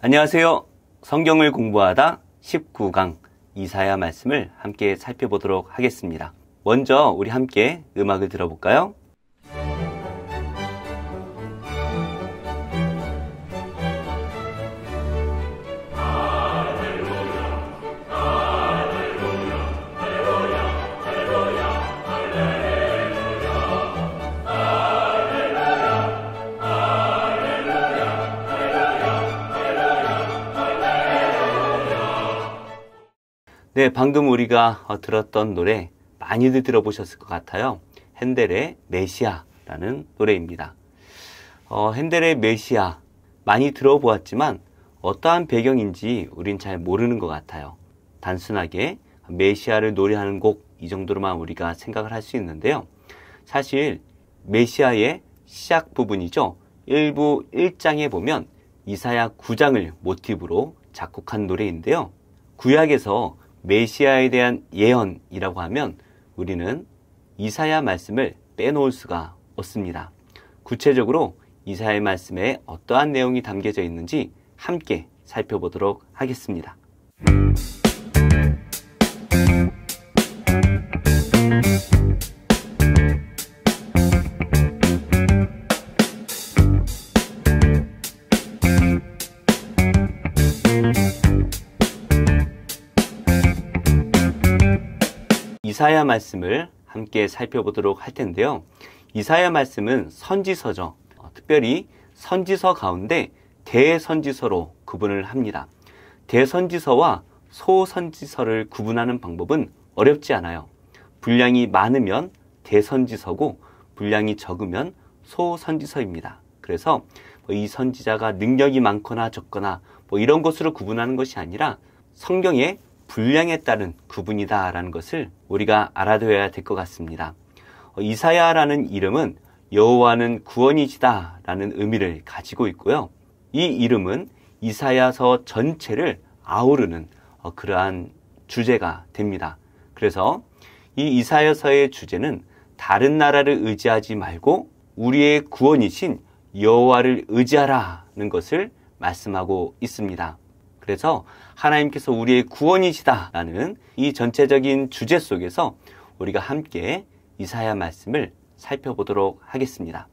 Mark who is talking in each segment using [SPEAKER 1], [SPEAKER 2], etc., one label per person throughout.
[SPEAKER 1] 안녕하세요. 성경을 공부하다 19강 이사야 말씀을 함께 살펴보도록 하겠습니다. 먼저 우리 함께 음악을 들어볼까요? 네, 방금 우리가 어, 들었던 노래 많이들 들어보셨을 것 같아요. 핸델의 메시아라는 노래입니다. 어, 핸델의 메시아 많이 들어보았지만 어떠한 배경인지 우린 잘 모르는 것 같아요. 단순하게 메시아를 노래하는 곡 이 정도로만 우리가 생각을 할 수 있는데요. 사실 메시아의 시작 부분이죠. 일부 1장에 보면 이사야 9장을 모티브로 작곡한 노래인데요. 구약에서 메시아에 대한 예언이라고 하면 우리는 이사야 말씀을 빼놓을 수가 없습니다. 구체적으로 이사의 야 말씀에 어떠한 내용이 담겨져 있는지 함께 살펴보도록 하겠습니다. 이사야 말씀을 함께 살펴보도록 할 텐데요. 이사야 말씀은 선지서죠. 어, 특별히 선지서 가운데 대선지서로 구분을 합니다. 대선지서와 소선지서를 구분하는 방법은 어렵지 않아요. 분량이 많으면 대선지서고 분량이 적으면 소선지서입니다. 그래서 뭐 이 선지자가 능력이 많거나 적거나 뭐 이런 것으로 구분하는 것이 아니라 성경에 분량에 따른 구분이다라는 것을 우리가 알아둬야 될 것 같습니다. 어, 이사야라는 이름은 여호와는 구원이지다라는 의미를 가지고 있고요. 이 이름은 이사야서 전체를 아우르는 어, 그러한 주제가 됩니다. 그래서 이 이사야서의 주제는 다른 나라를 의지하지 말고 우리의 구원이신 여호와를 의지하라는 것을 말씀하고 있습니다. 그래서 하나님께서 우리의 구원이시다라는 이 전체적인 주제 속에서 우리가 함께 이사야 말씀을 살펴보도록 하겠습니다.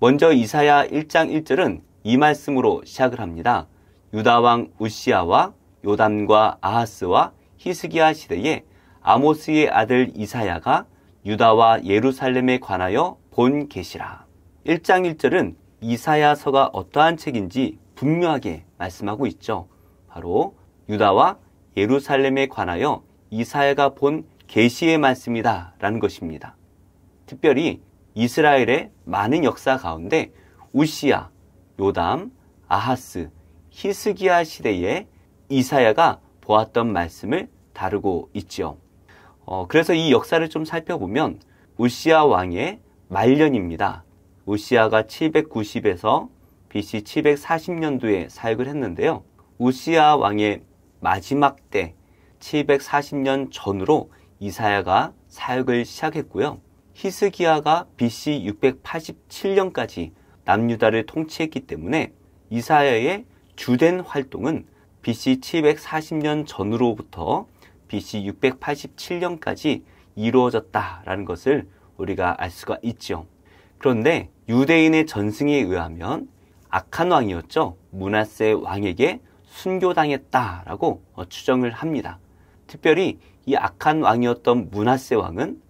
[SPEAKER 1] 먼저 이사야 1장 1절은 이 말씀으로 시작을 합니다. 유다왕 우시아와 요담과 아하스와 히스기야 시대에 아모스의 아들 이사야가 유다와 예루살렘에 관하여 본 계시라. 1장 1절은 이사야서가 어떠한 책인지 분명하게 말씀하고 있죠. 바로 유다와 예루살렘에 관하여 이사야가 본 계시의 말씀이다라는 것입니다. 특별히 이스라엘의 많은 역사 가운데 우시아, 요담, 아하스, 히스기야 시대에 이사야가 보았던 말씀을 다루고 있죠 어, 그래서 이 역사를 좀 살펴보면 우시아 왕의 말년입니다. 우시아가 790에서 BC 740년도에 사역을 했는데요. 우시아 왕의 마지막 때 740년 전으로 이사야가 사역을 시작했고요. 히스기야가 BC 687년까지 남유다를 통치했기 때문에 이사야의 주된 활동은 BC 740년 전으로부터 BC 687년까지 이루어졌다라는 것을 우리가 알 수가 있죠. 그런데 유대인의 전승에 의하면 악한 왕이었죠. 문하세 왕에게 순교당했다라고 어, 추정을 합니다. 특별히 이 악한 왕이었던 문하세 왕은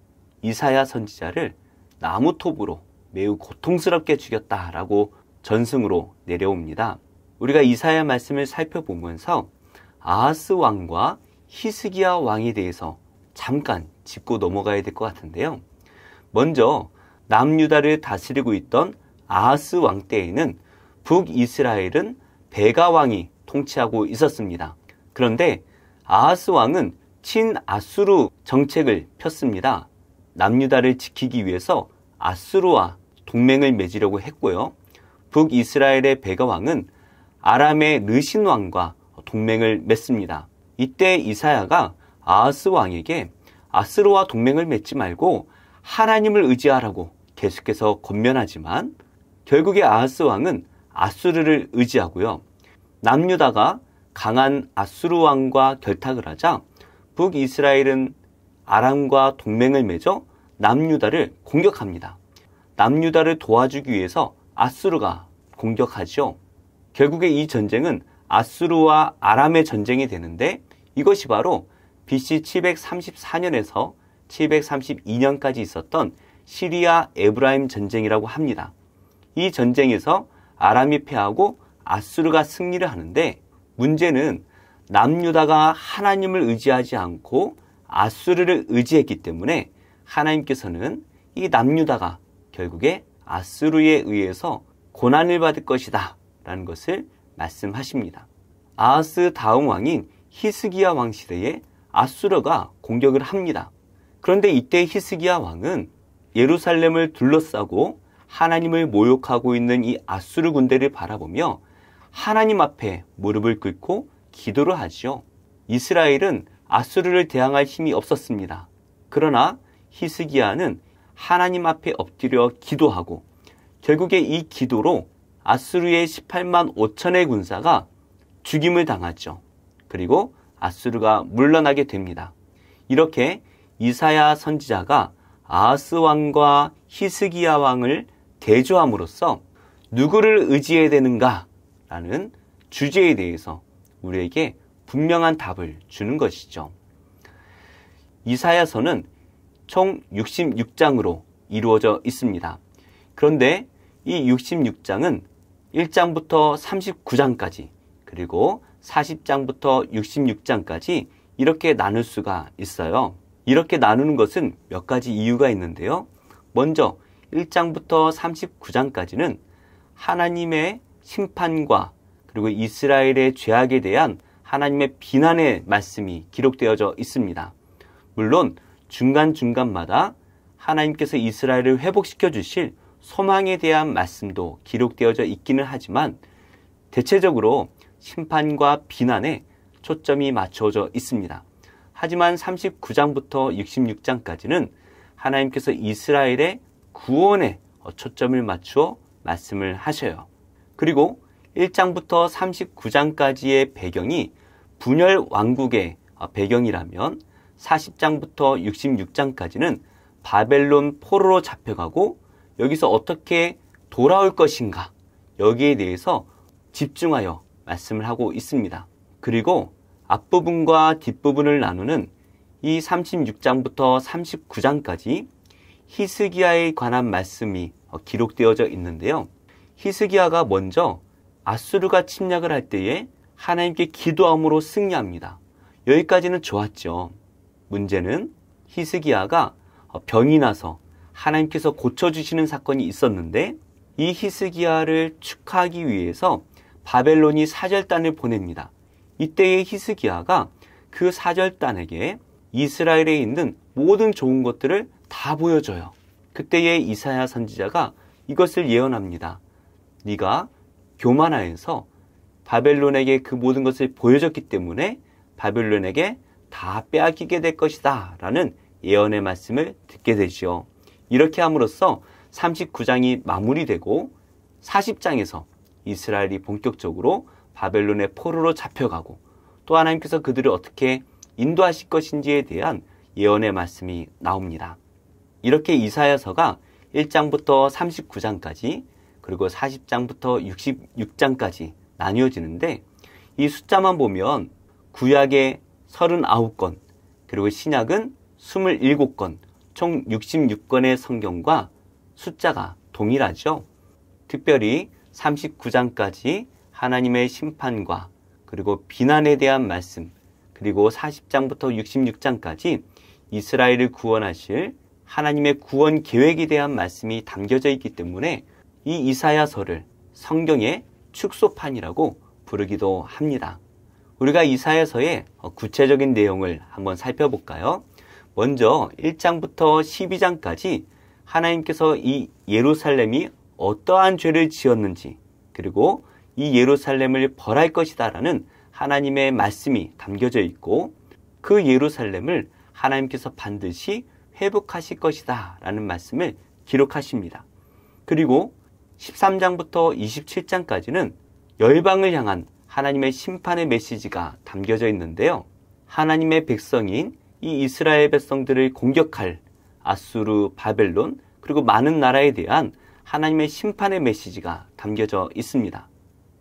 [SPEAKER 1] 이사야 선지자를 나무톱으로 매우 고통스럽게 죽였다라고 전승으로 내려옵니다. 우리가 이사야 말씀을 살펴보면서 아하스 왕과 히스기야 왕에 대해서 잠깐 짚고 넘어가야 될 것 같은데요. 먼저 남유다를 다스리고 있던 아하스 왕 때에는 북이스라엘은 베가 왕이 통치하고 있었습니다. 그런데 아하스 왕은 친아수르 정책을 폈습니다. 남유다를 지키기 위해서 아수르와 동맹을 맺으려고 했고요. 북이스라엘의 베가왕은 아람의 느신 왕과 동맹을 맺습니다. 이때 이사야가 아하스 왕에게 아스르와 동맹을 맺지 말고 하나님을 의지하라고 계속해서 권면하지만 결국에 아하스 왕은 아수르를 의지하고요. 남유다가 강한 아수르 왕과 결탁을 하자 북이스라엘은 아람과 동맹을 맺어 남유다를 공격합니다. 남유다를 도와주기 위해서 아수르가 공격하죠 결국에 이 전쟁은 아수르와 아람의 전쟁이 되는데 이것이 바로 BC 734년에서 732년까지 있었던 시리아 에브라임 전쟁이라고 합니다. 이 전쟁에서 아람이 패하고 아수르가 승리를 하는데 문제는 남유다가 하나님을 의지하지 않고 아수르를 의지했기 때문에 하나님께서는 이 남유다가 결국에 아수르에 의해서 고난을 받을 것이다 라는 것을 말씀하십니다. 아하스 다음 왕인 히스기야 왕 시대에 아수르가 공격을 합니다. 그런데 이때 히스기야 왕은 예루살렘을 둘러싸고 하나님을 모욕하고 있는 이 아수르 군대를 바라보며 하나님 앞에 무릎을 꿇고 기도를 하지요. 이스라엘은 아수르를 대항할 힘이 없었습니다. 그러나 히스기야는 하나님 앞에 엎드려 기도하고 결국에 이 기도로 아수르의 18만 5천의 군사가 죽임을 당하죠. 그리고 아수르가 물러나게 됩니다. 이렇게 이사야 선지자가 아하스 왕과 히스기야 왕을 대조함으로써 누구를 의지해야 되는가 라는 주제에 대해서 우리에게 분명한 답을 주는 것이죠. 이사야서는 총 66장으로 이루어져 있습니다. 그런데 이 66장은 1장부터 39장까지 그리고 40장부터 66장까지 이렇게 나눌 수가 있어요. 이렇게 나누는 것은 몇 가지 이유가 있는데요. 먼저 1장부터 39장까지는 하나님의 심판과 그리고 이스라엘의 죄악에 대한 하나님의 비난의 말씀이 기록되어져 있습니다. 물론 중간중간마다 하나님께서 이스라엘을 회복시켜 주실 소망에 대한 말씀도 기록되어져 있기는 하지만 대체적으로 심판과 비난에 초점이 맞춰져 있습니다. 하지만 39장부터 66장까지는 하나님께서 이스라엘의 구원에 초점을 맞추어 말씀을 하셔요. 그리고 1장부터 39장까지의 배경이 분열 왕국의 배경이라면 40장부터 66장까지는 바벨론 포로로 잡혀가고 여기서 어떻게 돌아올 것인가 여기에 대해서 집중하여 말씀을 하고 있습니다. 그리고 앞부분과 뒷부분을 나누는 이 36장부터 39장까지 히스기야에 관한 말씀이 기록되어져 있는데요. 히스기야가 먼저 아수르가 침략을 할 때에 하나님께 기도함으로 승리합니다. 여기까지는 좋았죠. 문제는 히스기야가 병이 나서 하나님께서 고쳐주시는 사건이 있었는데 이 히스기야를 축하하기 위해서 바벨론이 사절단을 보냅니다. 이때의 히스기야가 그 사절단에게 이스라엘에 있는 모든 좋은 것들을 다 보여줘요. 그때의 이사야 선지자가 이것을 예언합니다. 네가 교만하여서 바벨론에게 그 모든 것을 보여줬기 때문에 바벨론에게 다 빼앗기게 될 것이다 라는 예언의 말씀을 듣게 되지요. 이렇게 함으로써 39장이 마무리되고 40장에서 이스라엘이 본격적으로 바벨론의 포로로 잡혀가고 또 하나님께서 그들을 어떻게 인도하실 것인지에 대한 예언의 말씀이 나옵니다. 이렇게 이사야서가 1장부터 39장까지 그리고 40장부터 66장까지 나뉘어지는데 이 숫자만 보면 구약의 3 9권 그리고 신약은 2 7권총6 6권의 성경과 숫자가 동일하죠. 특별히 39장까지 하나님의 심판과 그리고 비난에 대한 말씀 그리고 40장부터 66장까지 이스라엘을 구원하실 하나님의 구원 계획에 대한 말씀이 담겨져 있기 때문에 이 이사야서를 성경의 축소판이라고 부르기도 합니다. 우리가 이사야서의 구체적인 내용을 한번 살펴볼까요? 먼저 1장부터 12장까지 하나님께서 이 예루살렘이 어떠한 죄를 지었는지 그리고 이 예루살렘을 벌할 것이다라는 하나님의 말씀이 담겨져 있고 그 예루살렘을 하나님께서 반드시 회복하실 것이다라는 말씀을 기록하십니다. 그리고 13장부터 27장까지는 열방을 향한 하나님의 심판의 메시지가 담겨져 있는데요. 하나님의 백성인 이 이스라엘 백성들을 공격할 아수르, 바벨론, 그리고 많은 나라에 대한 하나님의 심판의 메시지가 담겨져 있습니다.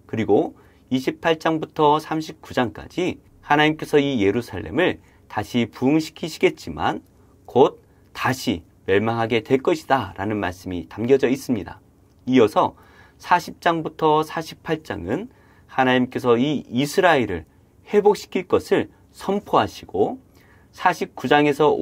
[SPEAKER 1] 그리고 28장부터 39장까지 하나님께서 이 예루살렘을 다시 부흥시키시겠지만 곧 다시 멸망하게 될 것이다 라는 말씀이 담겨져 있습니다. 이어서 40장부터 48장은 하나님께서 이 이스라엘을 회복시킬 것을 선포하시고 49장에서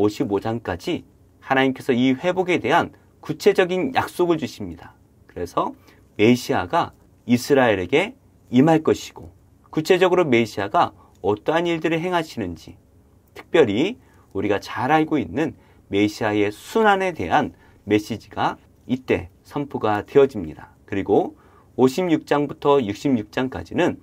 [SPEAKER 1] 55장까지 하나님께서 이 회복에 대한 구체적인 약속을 주십니다. 그래서 메시아가 이스라엘에게 임할 것이고 구체적으로 메시아가 어떠한 일들을 행하시는지 특별히 우리가 잘 알고 있는 메시아의 순환에 대한 메시지가 이때 선포가 되어집니다. 그리고 56장부터 66장까지는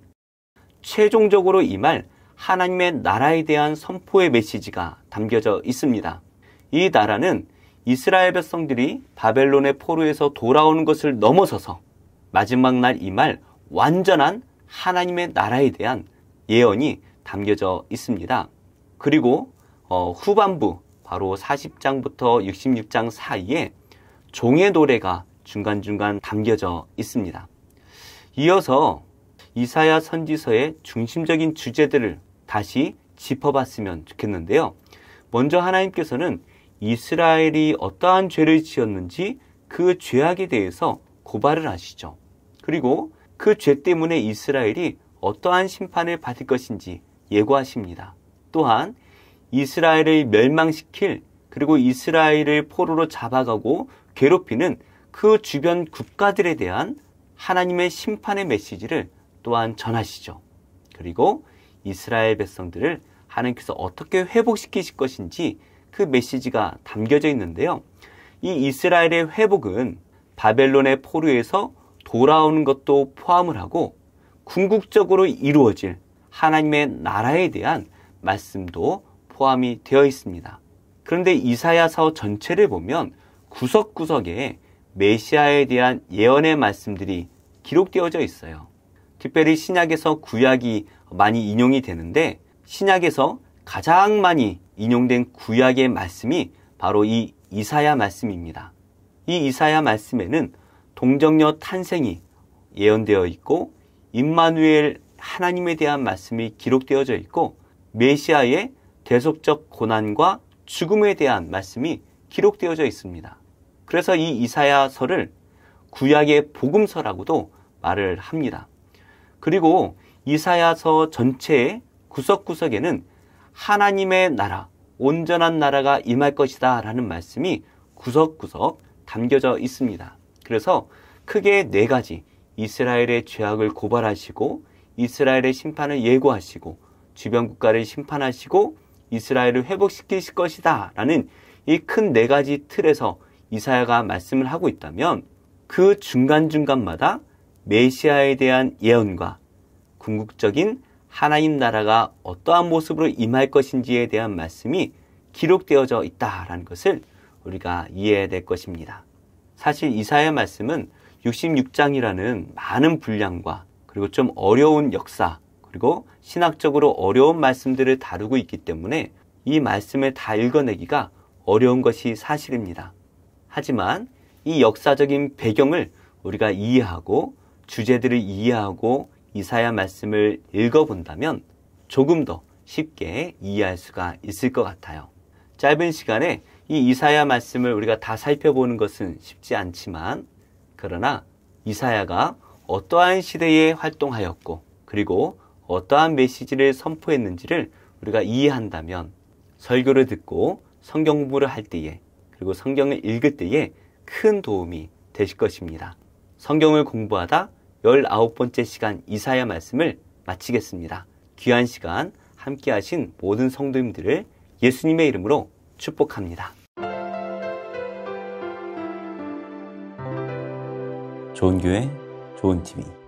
[SPEAKER 1] 최종적으로 이 말 하나님의 나라에 대한 선포의 메시지가 담겨져 있습니다. 이 나라는 이스라엘 백성들이 바벨론의 포로에서 돌아오는 것을 넘어서서 마지막 날 이 말 완전한 하나님의 나라에 대한 예언이 담겨져 있습니다. 그리고 어, 후반부 바로 40장부터 66장 사이에 종의 노래가 중간중간 담겨져 있습니다. 이어서 이사야 선지서의 중심적인 주제들을 다시 짚어봤으면 좋겠는데요. 먼저 하나님께서는 이스라엘이 어떠한 죄를 지었는지 그 죄악에 대해서 고발을 하시죠. 그리고 그 죄 때문에 이스라엘이 어떠한 심판을 받을 것인지 예고하십니다. 또한 이스라엘을 멸망시킬 그리고 이스라엘을 포로로 잡아가고 괴롭히는 그 주변 국가들에 대한 하나님의 심판의 메시지를 또한 전하시죠. 그리고 이스라엘 백성들을 하나님께서 어떻게 회복시키실 것인지 그 메시지가 담겨져 있는데요. 이 이스라엘의 회복은 바벨론의 포로에서 돌아오는 것도 포함을 하고 궁극적으로 이루어질 하나님의 나라에 대한 말씀도 포함이 되어 있습니다. 그런데 이사야서 전체를 보면 구석구석에 메시아에 대한 예언의 말씀들이 기록되어져 있어요. 특별히 신약에서 구약이 많이 인용이 되는데 신약에서 가장 많이 인용된 구약의 말씀이 바로 이 이사야 말씀입니다. 이 이사야 말씀에는 동정녀 탄생이 예언되어 있고 임마누엘 하나님에 대한 말씀이 기록되어져 있고 메시아의 대속적 고난과 죽음에 대한 말씀이 기록되어져 있습니다. 그래서 이 이사야서를 구약의 복음서라고도 말을 합니다. 그리고 이사야서 전체의 구석구석에는 하나님의 나라, 온전한 나라가 임할 것이다 라는 말씀이 구석구석 담겨져 있습니다. 그래서 크게 네 가지 이스라엘의 죄악을 고발하시고 이스라엘의 심판을 예고하시고 주변 국가를 심판하시고 이스라엘을 회복시키실 것이다 라는 이 큰 네 가지 틀에서 이사야가 말씀을 하고 있다면 그 중간중간마다 메시아에 대한 예언과 궁극적인 하나님 나라가 어떠한 모습으로 임할 것인지에 대한 말씀이 기록되어져 있다라는 것을 우리가 이해해야 될 것입니다. 사실 이사의 말씀은 66장이라는 많은 분량과 그리고 좀 어려운 역사 그리고 신학적으로 어려운 말씀들을 다루고 있기 때문에 이 말씀을 다 읽어내기가 어려운 것이 사실입니다. 하지만 이 역사적인 배경을 우리가 이해하고 주제들을 이해하고 이사야 말씀을 읽어본다면 조금 더 쉽게 이해할 수가 있을 것 같아요. 짧은 시간에 이 이사야 말씀을 우리가 다 살펴보는 것은 쉽지 않지만 그러나 이사야가 어떠한 시대에 활동하였고 그리고 어떠한 메시지를 선포했는지를 우리가 이해한다면 설교를 듣고 성경 공부를 할 때에 그리고 성경을 읽을 때에 큰 도움이 되실 것입니다. 성경을 공부하다 19번째 시간 이사야 말씀을 마치겠습니다. 귀한 시간 함께 하신 모든 성도님들을 예수님의 이름으로 축복합니다. 좋은 교회, 좋은 TV